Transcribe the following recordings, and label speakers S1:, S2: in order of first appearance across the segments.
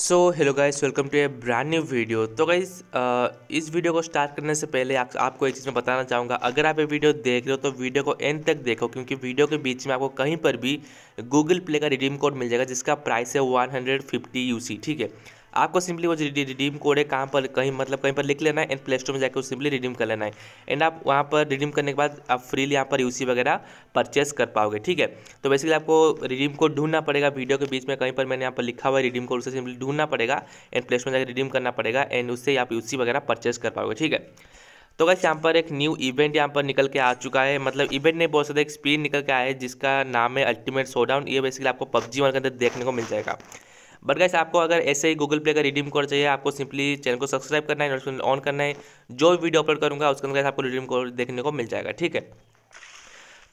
S1: so hello guys welcome to a brand new video तो guys इस video को start करने से पहले आप, आपको एक चीज़ में बताना चाहूँगा अगर आप ये वीडियो देख रहे हो तो वीडियो को एंड तक देखो क्योंकि वीडियो के बीच में आपको कहीं पर भी गूगल प्ले का रिडीम कोड मिल जाएगा जिसका प्राइस है यू सी ठीक है आपको सिंपली वो रिडीम कोड है कहाँ पर कहीं मतलब कहीं पर लिख लेना है एंड प्ले स्टोर में जाकर सिंपली रिडीम कर लेना है एंड आप वहाँ पर रिडीम करने के बाद आप फ्रीली यहाँ पर यू वगैरह परचेस कर पाओगे ठीक है तो बेसिकली आपको रिडीम कोड ढूंढना पड़ेगा वीडियो के बीच में कहीं पर मैंने यहाँ पर लिखा हुआ है रिडीम कोड उसे सिंपली ढूंढना पड़ेगा एंड प्ले स्टोर में जाकर रिडीम करना पड़ेगा एंड उससे आप यू वगैरह परचेस कर पाओगे ठीक है तो गैस यहाँ पर एक न्यू इवेंट यहाँ पर निकल के आ चुका है मतलब इवेंट नहीं बहुत ज्यादा एक स्पीड निकल के आया है जिसका नाम है अल्टीमेट शोडाउन ये बेसिकली आपको पबजी वाले के अंदर देखने को मिल जाएगा बट गैस आपको अगर ऐसे ही गूगल पे का रिडीम कोड चाहिए आपको सिंपली चैनल को सब्सक्राइब करना है नोटिफिकेशन ऑन करना है जो वीडियो अपलोड करूँगा उसके अंदर आपको रिडीम कोड देखने को मिल जाएगा ठीक है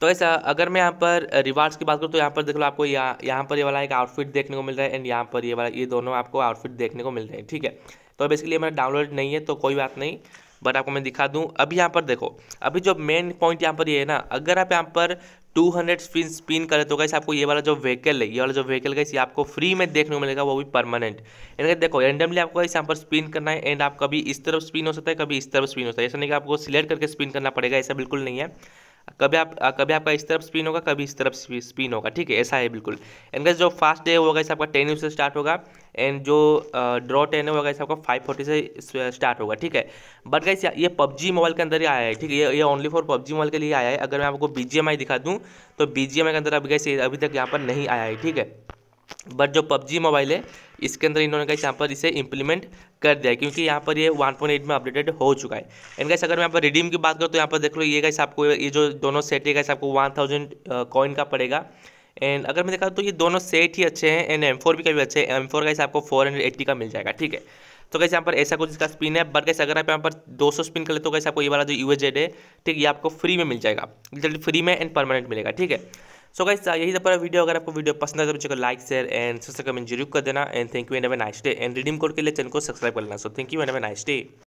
S1: तो ऐसा अगर मैं यहाँ पर रिवार्ड्स की बात करूँ तो यहाँ पर देख लो आपको यहाँ यहाँ पर ये वाला एक आउटफिट देखने को मिल रहा है एंड यहाँ पर ये वाला ये दोनों आपको आउटफिट देखने को मिल रहे हैं ठीक है तो बेसिकली मेरा डाउनलोड नहीं है तो कोई बात नहीं बट आपको मैं दिखा दूँ अभी यहाँ पर देखो अभी जो मेन पॉइंट यहाँ पर ये यह है ना अगर आप यहाँ पर टू हंड्रेड स्पिन स्पिन करे तो कैसे आपको ये वाला जो व्हीकल है ये वाला जो व्हीकल कैसे आपको फ्री में देखने को मिलेगा वो भी परमानेंट यानी देखो रेंडमली आपको कैसे यहाँ पर स्पिन करना है एंड आप कभी इस तरफ स्पिन हो सकता है कभी इस तरफ स्पिन हो सकता है ऐसा नहीं कि आपको सिलेक्ट करके स्पिन करना पड़ेगा ऐसा बिल्कुल नहीं है कभी आप कभी आपका इस तरफ स्पिन होगा कभी इस तरफ स्पिन होगा ठीक है ऐसा है बिल्कुल एंड गैस जो फास्ट डे होगा इस आपका टेन यू से स्टार्ट होगा एंड जो ड्रॉ टेन होगा इस आपका फाइव फोर्टी से स्टार्ट होगा ठीक है बट गैस ये पबजी मोबाइल के अंदर ही आया है ठीक है ये ओनली फॉर पबजी मोबाइल के लिए आया है अगर मैं आपको बी दिखा दूँ तो बी के अंदर अभी गैस अभी तक यहाँ पर नहीं आया है ठीक है बट जो पबजी मोबाइल है इसके अंदर इन्होंने कहा यहाँ पर इसे इंप्लीमेंट कर दिया क्योंकि यहाँ पर ये 1.8 में अपडेटेड हो चुका है एंड कैसे अगर मैं यहाँ पर रिडीम की बात करूँ तो यहाँ पर देख लो ये कैसे आपको ये जो दोनों सेट है कैसे आपको 1000 कॉइन का पड़ेगा एंड अगर मैं देखा तो ये दोनों सेट ही अच्छे हैं एंड एम फोर भी काफ़ी अच्छे हैं एम फोर गाइस आपको फोर हंड्रेड एट्टी का मिल जाएगा ठीक है तो कैसे यहाँ पर ऐसा कुछ इसका स्पिन है बट कैसे अगर आप यहाँ पर 200 स्पिन कर ले तो कैसे आपको ये वाला जो यू है ठीक ये आपको फ्री में मिल जाएगा जल्दी फ्री में एंड परमानेंट मिलेगा ठीक है सो गाइस uh, यही सब पूरा वीडियो अगर आपको वीडियो पसंद आए तो लाइक शेयर एंड सब्सक्राइब जरूर कर देना and thank you and have nice day and redeem code के लिए चैनल को सब्सक्राइब कर लेना so thank you and have nice day